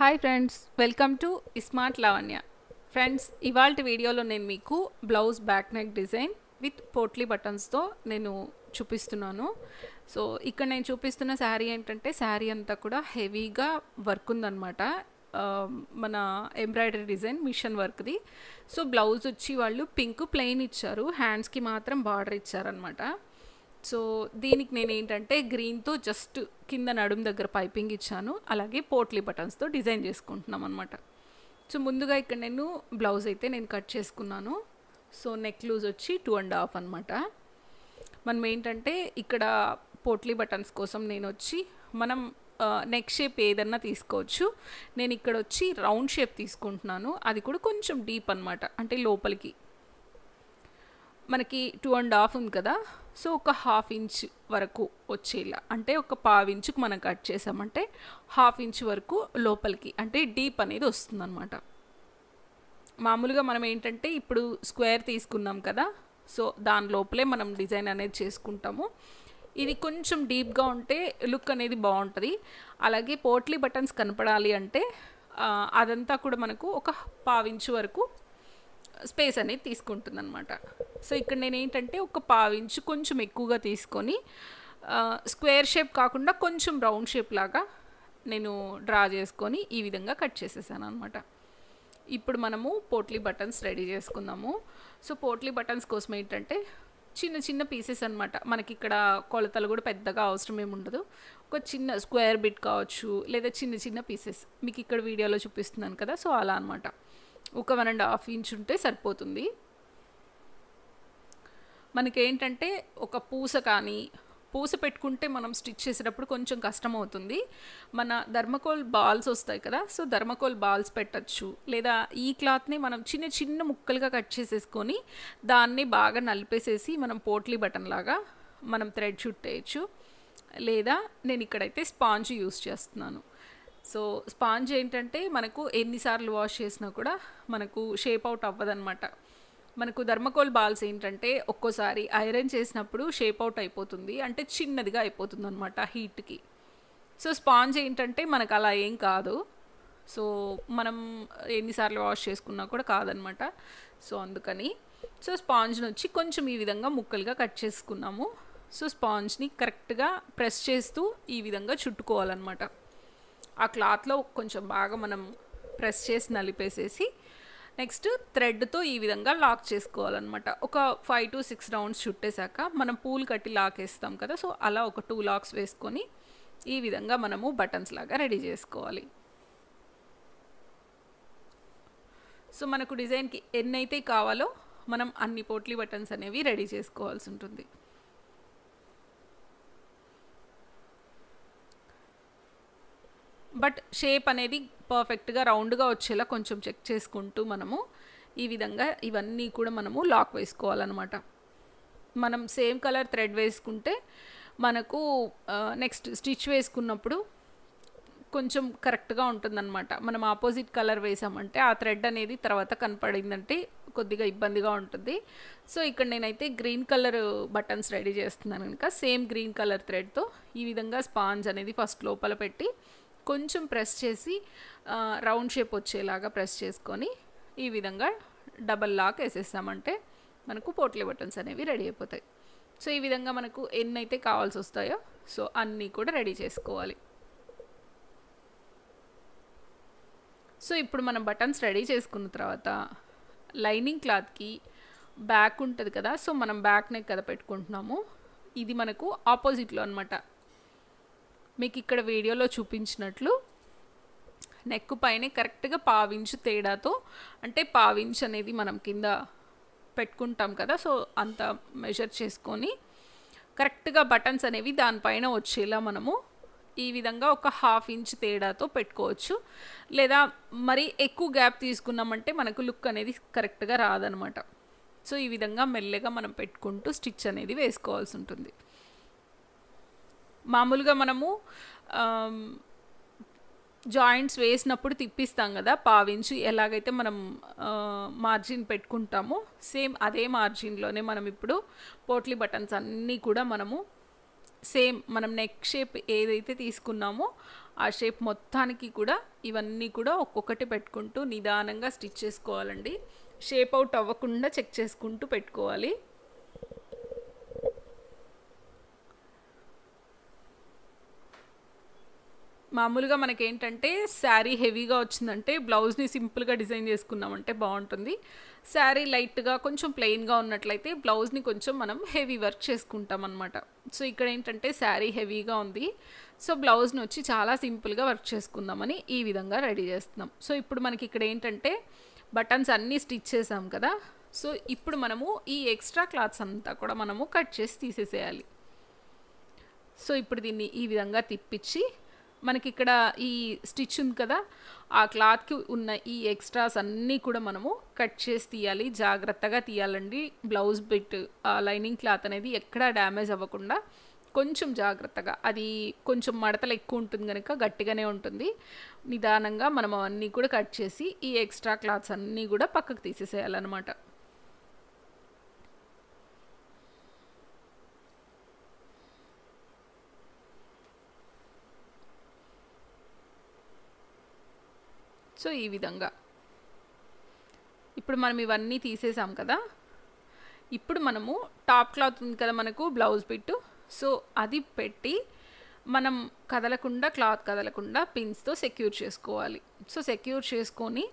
hi friends welcome to smart Lavanya friends ఇవాళ వీడియోలో నేను మీకు blouse back neck design with potli బటన్స్తో నేను చూపిస్తున్నాను సో ఇక్కడ నేను చూపిస్తున్న శారీ ఏంటంటే శారీ అంతా కూడా హెవీగా వర్క్ ఉందన్నమాట మన ఎంబ్రాయిడరీ డిజైన్ మిషన్ వర్క్ది సో బ్లౌజ్ వచ్చి వాళ్ళు పింక్ ప్లెయిన్ ఇచ్చారు హ్యాండ్స్కి మాత్రం బార్డర్ ఇచ్చారనమాట సో దీనికి నేను ఏంటంటే గ్రీన్తో జస్ట్ కింద నడుము దగ్గర పైపింగ్ ఇచ్చాను అలాగే పోట్లీ బటన్స్తో డిజైన్ చేసుకుంటున్నాం అనమాట సో ముందుగా ఇక్కడ నేను బ్లౌజ్ అయితే నేను కట్ చేసుకున్నాను సో నెక్ లూజ్ వచ్చి టూ అండ్ హాఫ్ అనమాట మనం ఏంటంటే ఇక్కడ పోట్లీ బటన్స్ కోసం నేను వచ్చి మనం నెక్ షేప్ ఏదన్నా తీసుకోవచ్చు నేను ఇక్కడ వచ్చి రౌండ్ షేప్ తీసుకుంటున్నాను అది కూడా కొంచెం డీప్ అనమాట అంటే లోపలికి మనకి టూ అండ్ హాఫ్ ఉంది కదా సో ఒక హాఫ్ ఇంచ్ వరకు వచ్చేలా అంటే ఒక పావు ఇంచుకు మనం కట్ చేసామంటే హాఫ్ ఇంచ్ వరకు లోపలికి అంటే డీప్ అనేది వస్తుందన్నమాట మామూలుగా మనం ఏంటంటే ఇప్పుడు స్క్వేర్ తీసుకున్నాం కదా సో దాని లోపలే మనం డిజైన్ అనేది చేసుకుంటాము ఇది కొంచెం డీప్గా ఉంటే లుక్ అనేది బాగుంటుంది అలాగే పోట్లీ బటన్స్ కనపడాలి అంటే అదంతా కూడా మనకు ఒక పావించు వరకు స్పేస్ అనేది తీసుకుంటుంది అనమాట సో ఇక్కడ నేను ఏంటంటే ఒక పావించి కొంచెం ఎక్కువగా తీసుకొని స్క్వేర్ షేప్ కాకుండా కొంచెం రౌండ్ షేప్ లాగా నేను డ్రా చేసుకొని ఈ విధంగా కట్ చేసేసాను అనమాట ఇప్పుడు మనము పోట్లీ బటన్స్ రెడీ చేసుకుందాము సో పోట్లీ బటన్స్ కోసం ఏంటంటే చిన్న చిన్న పీసెస్ అనమాట మనకి ఇక్కడ కొలతలు కూడా పెద్దగా అవసరం ఏమి ఉండదు ఒక చిన్న స్క్వేర్ బిట్ కావచ్చు లేదా చిన్న చిన్న పీసెస్ మీకు ఇక్కడ వీడియోలో చూపిస్తున్నాను కదా సో అలా అనమాట ఒక వన్ అండ్ హాఫ్ ఇంచ్ ఉంటే సరిపోతుంది మనకేంటంటే ఒక పూస కానీ పూస పెట్టుకుంటే మనం స్టిచ్ చేసేటప్పుడు కొంచెం కష్టం అవుతుంది మన ధర్మకోల్ బాల్స్ వస్తాయి కదా సో ధర్మకోల్ బాల్స్ పెట్టచ్చు లేదా ఈ క్లాత్ని మనం చిన్న చిన్న ముక్కలుగా కట్ చేసేసుకొని దాన్ని బాగా నలిపేసేసి మనం పోట్లీ బటన్ లాగా మనం థ్రెడ్ చుట్టేయచ్చు లేదా నేను ఇక్కడైతే స్పాంజ్ యూస్ చేస్తున్నాను సో స్పాంజ్ ఏంటంటే మనకు ఎన్నిసార్లు వాష్ చేసినా కూడా మనకు షేప్ అవుట్ అవ్వదనమాట మనకు ధర్మకోల్ బాల్స్ ఏంటంటే ఒక్కోసారి ఐరన్ చేసినప్పుడు షేప్ అవుట్ అయిపోతుంది అంటే చిన్నదిగా అయిపోతుంది అనమాట హీట్కి సో స్పాంజ్ ఏంటంటే మనకు అలా ఏం కాదు సో మనం ఎన్నిసార్లు వాష్ చేసుకున్నా కూడా కాదనమాట సో అందుకని సో స్పాంజ్ని వచ్చి కొంచెం ఈ విధంగా ముక్కలుగా కట్ చేసుకున్నాము సో స్పాంజ్ని కరెక్ట్గా ప్రెస్ చేస్తూ ఈ విధంగా చుట్టుకోవాలన్నమాట ఆ క్లాత్లో కొంచెం బాగా మనం ప్రెస్ చేసి నలిపేసేసి నెక్స్ట్ థ్రెడ్తో ఈ విధంగా లాక్ చేసుకోవాలన్నమాట ఒక ఫైవ్ టు సిక్స్ రౌండ్స్ చుట్టేశాక మనం పూలు కట్టి లాక్ వేస్తాం కదా సో అలా ఒక టూ లాక్స్ వేసుకొని ఈ విధంగా మనము బటన్స్ లాగా రెడీ చేసుకోవాలి సో మనకు డిజైన్కి ఎన్నైతే కావాలో మనం అన్ని పోట్లీ బటన్స్ అనేవి రెడీ చేసుకోవాల్సి ఉంటుంది బట్ షేప్ అనేది పర్ఫెక్ట్గా రౌండ్గా వచ్చేలా కొంచెం చెక్ చేసుకుంటూ మనము ఈ విధంగా ఇవన్నీ కూడా మనము లాక్ వేసుకోవాలన్నమాట మనం సేమ్ కలర్ థ్రెడ్ వేసుకుంటే మనకు నెక్స్ట్ స్టిచ్ వేసుకున్నప్పుడు కొంచెం కరెక్ట్గా ఉంటుందన్నమాట మనం ఆపోజిట్ కలర్ వేసామంటే ఆ థ్రెడ్ అనేది తర్వాత కనపడిందంటే కొద్దిగా ఇబ్బందిగా ఉంటుంది సో ఇక్కడ నేనైతే గ్రీన్ కలర్ బటన్స్ రెడీ చేస్తున్నాను కనుక సేమ్ గ్రీన్ కలర్ థ్రెడ్తో ఈ విధంగా స్పాంజ్ అనేది ఫస్ట్ లోపల పెట్టి కొంచెం ప్రెస్ చేసి రౌండ్ షేప్ వచ్చేలాగా ప్రెస్ చేసుకొని ఈ విధంగా డబల్ లాక్ వేసేసామంటే మనకు పోట్లే బటన్స్ అనేవి రెడీ అయిపోతాయి సో ఈ విధంగా మనకు ఎన్నైతే కావాల్సి వస్తాయో సో అన్నీ కూడా రెడీ చేసుకోవాలి సో ఇప్పుడు మనం బటన్స్ రెడీ చేసుకున్న తర్వాత లైనింగ్ క్లాత్కి బ్యాక్ ఉంటుంది కదా సో మనం బ్యాక్ నెక్ కదా పెట్టుకుంటున్నాము ఇది మనకు ఆపోజిట్లో అనమాట మీకు ఇక్కడ వీడియోలో చూపించినట్లు నెక్ పైన కరెక్ట్గా పావించు తేడాతో అంటే పావించు అనేది మనం కింద పెట్టుకుంటాం కదా సో అంత మెజర్ చేసుకొని కరెక్ట్గా బటన్స్ అనేవి దానిపైన వచ్చేలా మనము ఈ విధంగా ఒక హాఫ్ ఇంచ్ తేడాతో పెట్టుకోవచ్చు లేదా మరి ఎక్కువ గ్యాప్ తీసుకున్నామంటే మనకు లుక్ అనేది కరెక్ట్గా రాదనమాట సో ఈ విధంగా మెల్లగా మనం పెట్టుకుంటూ స్టిచ్ అనేది వేసుకోవాల్సి ఉంటుంది మామూలుగా మనము జాయింట్స్ వేసినప్పుడు తిప్పిస్తాం కదా పావించి ఎలాగైతే మనం మార్జిన్ పెట్టుకుంటామో సేమ్ అదే మార్జిన్లోనే మనం ఇప్పుడు పోట్లీ బటన్స్ అన్నీ కూడా మనము సేమ్ మనం నెక్ షేప్ ఏదైతే తీసుకున్నామో ఆ షేప్ మొత్తానికి కూడా ఇవన్నీ కూడా ఒక్కొక్కటి పెట్టుకుంటూ నిదానంగా స్టిచ్ చేసుకోవాలండి షేప్ అవుట్ అవ్వకుండా చెక్ చేసుకుంటూ పెట్టుకోవాలి మామూలుగా మనకి ఏంటంటే శారీ హెవీగా వచ్చిందంటే బ్లౌజ్ని సింపుల్గా డిజైన్ చేసుకున్నామంటే బాగుంటుంది శారీ లైట్గా కొంచెం ప్లెయిన్గా ఉన్నట్లయితే బ్లౌజ్ని కొంచెం మనం హెవీ వర్క్ చేసుకుంటాం అనమాట సో ఇక్కడ ఏంటంటే శారీ హెవీగా ఉంది సో బ్లౌజ్ని వచ్చి చాలా సింపుల్గా వర్క్ చేసుకుందామని ఈ విధంగా రెడీ చేస్తున్నాం సో ఇప్పుడు మనకి ఇక్కడ ఏంటంటే బటన్స్ అన్నీ స్టిచ్ చేసాం కదా సో ఇప్పుడు మనము ఈ ఎక్స్ట్రా క్లాత్స్ అంతా కూడా మనము కట్ చేసి తీసేసేయాలి సో ఇప్పుడు దీన్ని ఈ విధంగా తిప్పించి మనకి ఇక్కడ ఈ స్టిచ్ ఉంది కదా ఆ క్లాత్కి ఉన్న ఈ ఎక్స్ట్రాస్ అన్నీ కూడా మనము కట్ చేసి తీయాలి జాగ్రత్తగా తీయాలండి బ్లౌజ్ బిట్ ఆ లైనింగ్ క్లాత్ అనేది ఎక్కడా డ్యామేజ్ అవ్వకుండా కొంచెం జాగ్రత్తగా అది కొంచెం మడతలు ఎక్కువ ఉంటుంది కనుక గట్టిగానే ఉంటుంది నిదానంగా మనం అవన్నీ కూడా కట్ చేసి ఈ ఎక్స్ట్రా క్లాత్స్ అన్నీ కూడా పక్కకు తీసేసేయాలన్నమాట సో ఈ విధంగా ఇప్పుడు మనం ఇవన్నీ తీసేసాం కదా ఇప్పుడు మనము టాప్ క్లాత్ ఉంది కదా మనకు బ్లౌజ్ పెట్టు సో అది పెట్టి మనం కదలకుండా క్లాత్ కదలకుండా పిన్స్తో సెక్యూర్ చేసుకోవాలి సో సెక్యూర్ చేసుకొని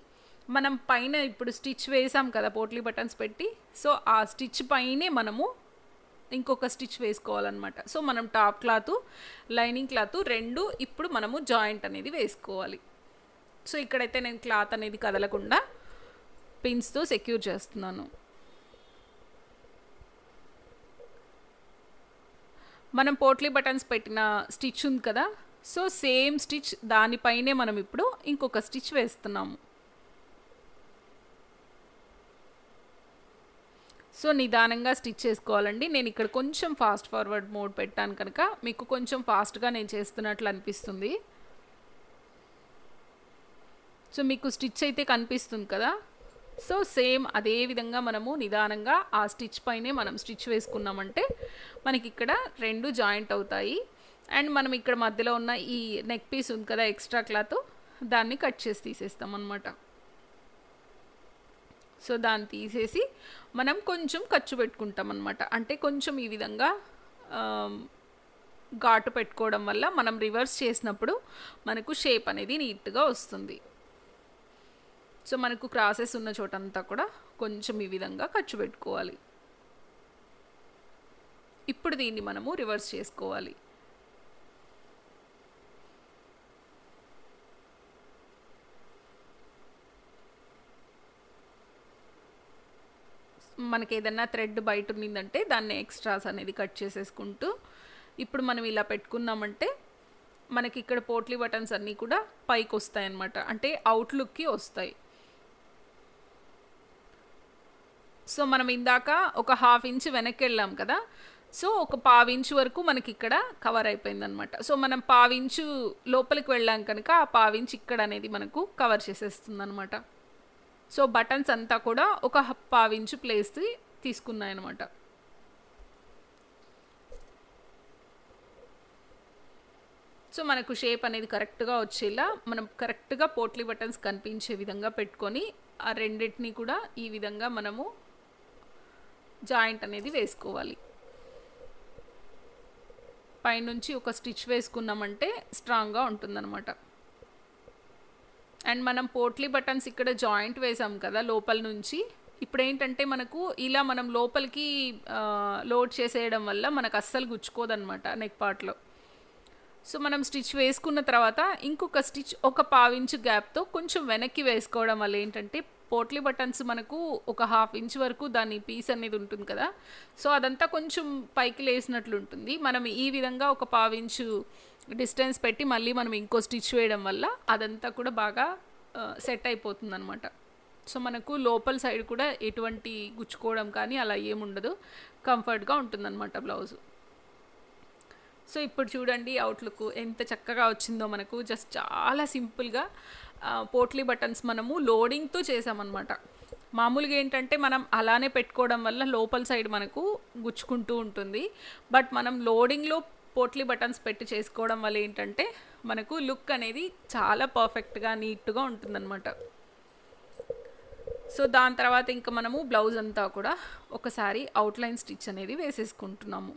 మనం పైన ఇప్పుడు స్టిచ్ వేసాం కదా పోట్లీ బటన్స్ పెట్టి సో ఆ స్టిచ్ పైనే మనము ఇంకొక స్టిచ్ వేసుకోవాలన్నమాట సో మనం టాప్ క్లాత్ లైనింగ్ క్లాత్ రెండు ఇప్పుడు మనము జాయింట్ అనేది వేసుకోవాలి సో ఇక్కడైతే నేను క్లాత్ అనేది కదలకుండా పిన్స్తో సెక్యూర్ చేస్తున్నాను మనం పోట్లీ బటన్స్ పెట్టిన స్టిచ్ ఉంది కదా సో సేమ్ స్టిచ్ దానిపైనే మనం ఇప్పుడు ఇంకొక స్టిచ్ వేస్తున్నాము సో నిదానంగా స్టిచ్ చేసుకోవాలండి నేను ఇక్కడ కొంచెం ఫాస్ట్ ఫార్వర్డ్ మోడ్ పెట్టాను కనుక మీకు కొంచెం ఫాస్ట్గా నేను చేస్తున్నట్లు అనిపిస్తుంది సో మీకు స్టిచ్ అయితే కనిపిస్తుంది కదా సో సేమ్ అదే విధంగా మనము నిదానంగా ఆ స్టిచ్ పైనే మనం స్టిచ్ వేసుకున్నామంటే మనకి ఇక్కడ రెండు జాయింట్ అవుతాయి అండ్ మనం ఇక్కడ మధ్యలో ఉన్న ఈ నెక్ పీస్ ఉంది కదా ఎక్స్ట్రా క్లాత్ దాన్ని కట్ చేసి తీసేస్తాం అనమాట సో దాన్ని తీసేసి మనం కొంచెం ఖర్చు పెట్టుకుంటాం అనమాట అంటే కొంచెం ఈ విధంగా ఘాటు పెట్టుకోవడం వల్ల మనం రివర్స్ చేసినప్పుడు మనకు షేప్ అనేది నీట్గా వస్తుంది సో మనకు క్రాసెస్ ఉన్న చోటంతా కూడా కొంచెం ఈ విధంగా ఖర్చు పెట్టుకోవాలి ఇప్పుడు దీన్ని మనము రివర్స్ చేసుకోవాలి మనకి ఏదన్నా థ్రెడ్ బయట ఉన్నిందంటే దాన్ని ఎక్స్ట్రాస్ అనేది కట్ చేసేసుకుంటూ ఇప్పుడు మనం ఇలా పెట్టుకున్నామంటే మనకి ఇక్కడ పోట్లీ బటన్స్ అన్నీ కూడా పైకి వస్తాయి అన్నమాట అంటే అవుట్లుక్కి వస్తాయి సో మనం ఇందాక ఒక హాఫ్ ఇంచ్ వెనక్కి వెళ్ళాం కదా సో ఒక పావించు వరకు మనకి ఇక్కడ కవర్ అయిపోయిందనమాట సో మనం పావించు లోపలికి వెళ్ళాం కనుక ఆ పావించు ఇక్కడ అనేది మనకు కవర్ చేసేస్తుందనమాట సో బటన్స్ అంతా కూడా ఒక పావించు ప్లేస్ తీసుకున్నాయన్నమాట సో మనకు షేప్ అనేది కరెక్ట్గా వచ్చేలా మనం కరెక్ట్గా పోట్లీ బటన్స్ కనిపించే విధంగా పెట్టుకొని ఆ రెండింటిని కూడా ఈ విధంగా మనము జాయింట్ అనేది వేసుకోవాలి పైనుంచి ఒక స్టిచ్ వేసుకున్నామంటే స్ట్రాంగ్గా ఉంటుందన్నమాట అండ్ మనం పోట్లీ బటన్స్ ఇక్కడ జాయింట్ వేసాం కదా లోపల నుంచి ఇప్పుడు ఏంటంటే మనకు ఇలా మనం లోపలికి లోడ్ చేసేయడం వల్ల మనకు అస్సలు గుచ్చుకోదనమాట నెక్ పార్ట్లో సో మనం స్టిచ్ వేసుకున్న తర్వాత ఇంకొక స్టిచ్ ఒక పావించు గ్యాప్తో కొంచెం వెనక్కి వేసుకోవడం వల్ల ఏంటంటే పోట్లీ బటన్స్ మనకు ఒక హాఫ్ ఇంచ్ వరకు దాని పీస్ అనేది ఉంటుంది కదా సో అదంతా కొంచెం పైకి లేసినట్లు ఉంటుంది మనం ఈ విధంగా ఒక పావించు డిస్టెన్స్ పెట్టి మళ్ళీ మనం ఇంకో స్టిచ్ వేయడం వల్ల అదంతా కూడా బాగా సెట్ అయిపోతుంది అనమాట సో మనకు లోపల సైడ్ కూడా ఎటువంటి గుచ్చుకోవడం కానీ అలా ఏముండదు కంఫర్ట్గా ఉంటుందన్నమాట బ్లౌజు సో ఇప్పుడు చూడండి అవుట్లుక్ ఎంత చక్కగా వచ్చిందో మనకు జస్ట్ చాలా సింపుల్గా పోట్లీ బటన్స్ మనము లోడింగ్తో చేసామన్నమాట మామూలుగా ఏంటంటే మనం అలానే పెట్టుకోవడం వల్ల లోపల సైడ్ మనకు గుచ్చుకుంటూ ఉంటుంది బట్ మనం లోడింగ్లో పోట్లీ బటన్స్ పెట్టి చేసుకోవడం వల్ల ఏంటంటే మనకు లుక్ అనేది చాలా పర్ఫెక్ట్గా నీట్గా ఉంటుందన్నమాట సో దాని తర్వాత ఇంకా మనము బ్లౌజ్ అంతా కూడా ఒకసారి అవుట్లైన్ స్టిచ్ అనేది వేసేసుకుంటున్నాము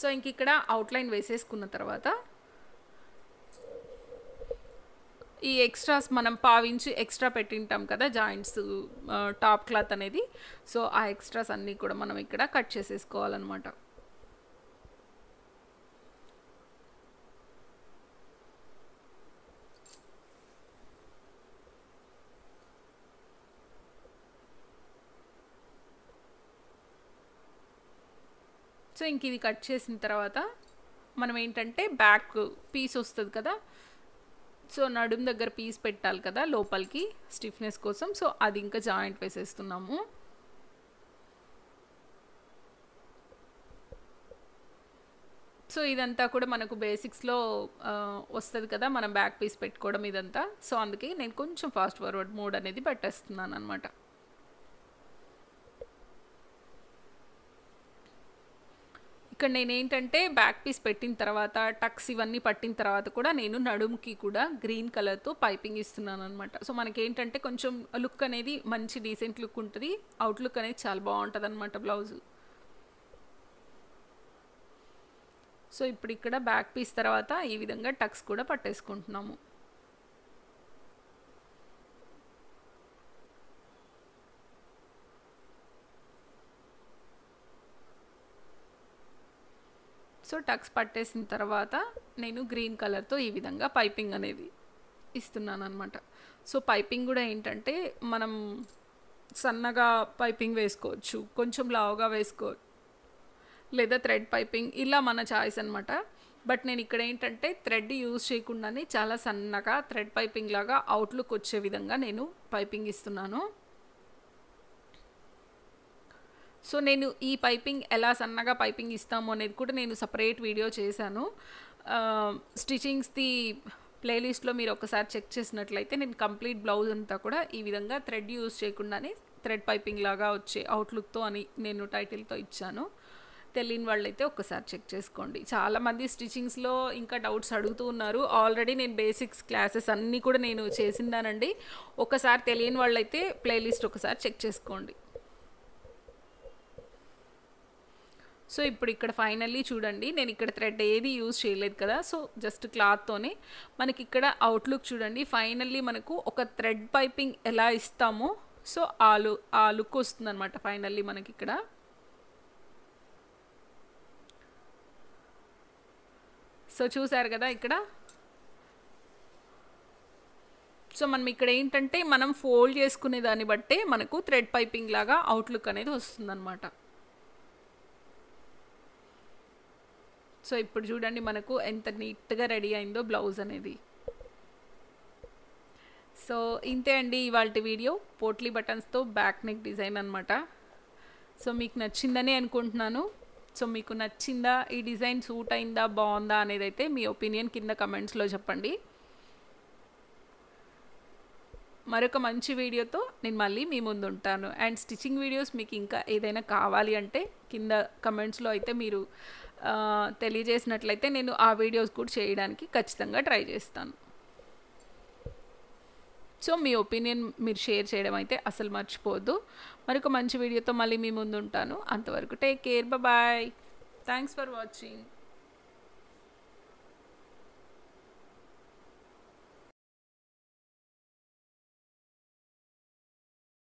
సో ఇంక ఇక్కడ అవుట్లైన్ వేసేసుకున్న తర్వాత ఈ ఎక్స్ట్రాస్ మనం పావించి ఎక్స్ట్రా పెట్టింటాం కదా జాయింట్స్ టాప్ క్లాత్ అనేది సో ఆ ఎక్స్ట్రాస్ అన్నీ కూడా మనం ఇక్కడ కట్ చేసేసుకోవాలన్నమాట సో ఇంక ఇది కట్ చేసిన తర్వాత మనం ఏంటంటే బ్యాక్ పీస్ వస్తుంది కదా సో నడుము దగ్గర పీస్ పెట్టాలి కదా లోపలికి స్టిఫ్నెస్ కోసం సో అది ఇంకా జాయింట్ వేసేస్తున్నాము సో ఇదంతా కూడా మనకు బేసిక్స్లో వస్తుంది కదా మనం బ్యాక్ పీస్ పెట్టుకోవడం ఇదంతా సో అందుకే నేను కొంచెం ఫాస్ట్ ఫార్వర్డ్ మూడ్ అనేది పెట్టేస్తున్నాను అనమాట ఇక్కడ నేను ఏంటంటే బ్యాక్ పీస్ పెట్టిన తర్వాత టక్స్ ఇవన్నీ పట్టిన తర్వాత కూడా నేను నడుముకి కూడా గ్రీన్ కలర్తో పైపింగ్ ఇస్తున్నాను అనమాట సో మనకి ఏంటంటే కొంచెం లుక్ అనేది మంచి డీసెంట్ లుక్ ఉంటుంది అవుట్లుక్ అనేది చాలా బాగుంటుంది అనమాట బ్లౌజ్ సో ఇప్పుడు ఇక్కడ బ్యాక్ పీస్ తర్వాత ఈ విధంగా టక్స్ కూడా పట్టేసుకుంటున్నాము సో టక్స్ పట్టేసిన తర్వాత నేను గ్రీన్ కలర్తో ఈ విధంగా పైపింగ్ అనేది ఇస్తున్నాను అనమాట సో పైపింగ్ కూడా ఏంటంటే మనం సన్నగా పైపింగ్ వేసుకోవచ్చు కొంచెం లావుగా వేసుకో లేదా థ్రెడ్ పైపింగ్ ఇలా మన చాయిస్ అనమాట బట్ నేను ఇక్కడ ఏంటంటే థ్రెడ్ యూజ్ చేయకుండానే చాలా సన్నగా థ్రెడ్ పైపింగ్ లాగా అవుట్లుక్ వచ్చే విధంగా నేను పైపింగ్ ఇస్తున్నాను సో నేను ఈ పైపింగ్ ఎలా సన్నగా పైపింగ్ ఇస్తాము అనేది కూడా నేను సపరేట్ వీడియో చేశాను స్టిచింగ్స్ది ప్లేలిస్ట్లో మీరు ఒకసారి చెక్ చేసినట్లయితే నేను కంప్లీట్ బ్లౌజ్ అంతా కూడా ఈ విధంగా థ్రెడ్ యూజ్ చేయకుండానే థ్రెడ్ పైపింగ్ లాగా వచ్చే అవుట్లుక్తో అని నేను టైటిల్తో ఇచ్చాను తెలియని వాళ్ళు అయితే ఒక్కసారి చెక్ చేసుకోండి చాలామంది స్టిచ్చింగ్స్లో ఇంకా డౌట్స్ అడుగుతూ ఉన్నారు ఆల్రెడీ నేను బేసిక్స్ క్లాసెస్ అన్నీ కూడా నేను చేసిందానండి ఒకసారి తెలియని వాళ్ళు అయితే ప్లేలిస్ట్ ఒకసారి చెక్ చేసుకోండి సో ఇప్పుడు ఇక్కడ ఫైనల్లీ చూడండి నేను ఇక్కడ థ్రెడ్ ఏది యూజ్ చేయలేదు కదా సో జస్ట్ క్లాత్తోనే మనకి ఇక్కడ అవుట్లుక్ చూడండి ఫైనల్లీ మనకు ఒక థ్రెడ్ పైపింగ్ ఎలా ఇస్తామో సో ఆ లు ఆ లుక్ వస్తుంది అనమాట ఫైనల్లీ మనకి ఇక్కడ సో చూసారు కదా ఇక్కడ సో మనం ఇక్కడ ఏంటంటే మనం ఫోల్డ్ చేసుకునే దాన్ని బట్టే మనకు థ్రెడ్ పైపింగ్ లాగా అవుట్లుక్ అనేది అనమాట సో ఇప్పుడు చూడండి మనకు ఎంత నీట్గా రెడీ అయిందో బ్లౌజ్ అనేది సో ఇంతే అండి ఇవాళ వీడియో పోట్లీ బటన్స్తో బ్యాక్ నెక్ డిజైన్ అనమాట సో మీకు నచ్చిందని అనుకుంటున్నాను సో మీకు నచ్చిందా ఈ డిజైన్ సూట్ అయిందా బాగుందా అనేది అయితే మీ ఒపీనియన్ కింద కమెంట్స్లో చెప్పండి మరొక మంచి వీడియోతో నేను మళ్ళీ మీ ముందు ఉంటాను అండ్ స్టిచ్చింగ్ వీడియోస్ మీకు ఇంకా ఏదైనా కావాలి అంటే కింద కమెంట్స్లో అయితే మీరు తెలియజేసినట్లయితే నేను ఆ వీడియోస్ కూడా చేయడానికి ఖచ్చితంగా ట్రై చేస్తాను సో మీ ఒపీనియన్ మీరు షేర్ చేయడం అయితే అసలు మర్చిపోద్దు మరొక మంచి వీడియోతో మళ్ళీ మీ ముందు ఉంటాను అంతవరకు take care bye thanks for watching